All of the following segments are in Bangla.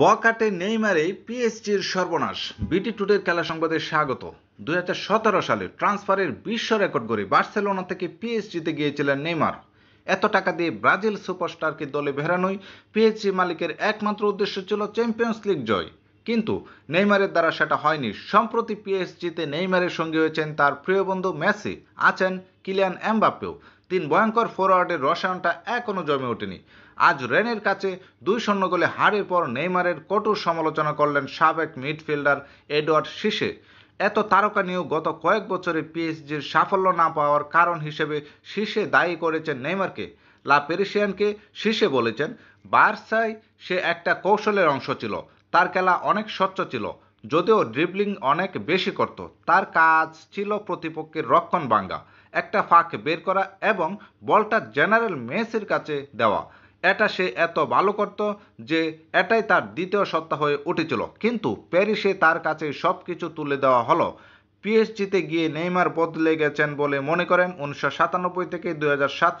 বকাটে নেইমারে পিএসজির সর্বনাশ বিটি টুডের খেলা সংবাদে স্বাগত দুই সালে ট্রান্সফারের বিশ্ব রেকর্ড করে বার্সেলোনা থেকে পিএসজিতে গিয়েছিলেন নেইমার এত টাকা দিয়ে ব্রাজিল সুপারস্টারকে দলে ভেড়ানোই পিএসজি মালিকের একমাত্র উদ্দেশ্য ছিল চ্যাম্পিয়ন্স লিগ জয় কিন্তু নেইমারের দ্বারা সেটা হয়নি সম্প্রতি পিএসজিতে নেইমারের সঙ্গে হয়েছেন তার প্রিয় বন্ধু মেসি আছেন কিলিয়ান এমবাপ্পেও তিন ভয়ঙ্কর ফরওয়ার্ডের রসায়নটা এখনও জমে ওঠেনি আজ রেনের কাছে দুই শূন্য গোলে হারের পর নেইমারের কঠোর সমালোচনা করলেন সাবেক মিডফিল্ডার এডওয়ার্ড শিশে এত তারকা নিয়েও গত কয়েক বছরে পিএসজির সাফল্য না পাওয়ার কারণ হিসেবে শীর্ষে দায়ী করেছেন নেইমারকে লা পেরিসিয়ানকে শীর্ষে বলেছেন বার্সায় সে একটা কৌশলের অংশ ছিল তার খেলা অনেক স্বচ্ছ ছিল যদিও ড্রিবলিং অনেক বেশি করত তার কাজ ছিল প্রতিপক্ষের রক্ষণ ভাঙ্গা একটা ফাঁক বের করা এবং বলটা জেনারেল মেসির কাছে দেওয়া এটা সে এত ভালো করত যে এটাই তার দ্বিতীয় সত্তা হয়ে উঠেছিল কিন্তু প্যারিসে তার কাছে সব কিছু তুলে দেওয়া হলো পিএসজিতে গিয়ে নেইমার বদলে গেছেন বলে মনে করেন উনিশশো সাতানব্বই থেকে দুই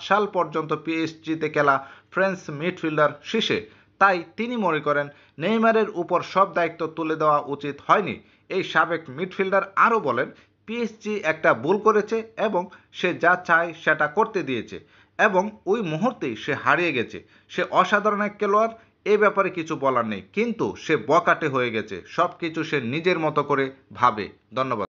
সাল পর্যন্ত পিএসজিতে খেলা ফ্রেঞ্চ মিডফিল্ডার শীষে তাই তিনি মনে করেন নেইমারের উপর সব দায়িত্ব তুলে দেওয়া উচিত হয়নি এই সাবেক মিডফিল্ডার আরও বলেন পিএসজি একটা ভুল করেছে এবং সে যা চায় সেটা করতে দিয়েছে এবং ওই মুহূর্তেই সে হারিয়ে গেছে সে অসাধারণ এক খেলোয়াড় এ ব্যাপারে কিছু বলার নেই কিন্তু সে বকাটে হয়ে গেছে সব কিছু সে নিজের মতো করে ভাবে ধন্যবাদ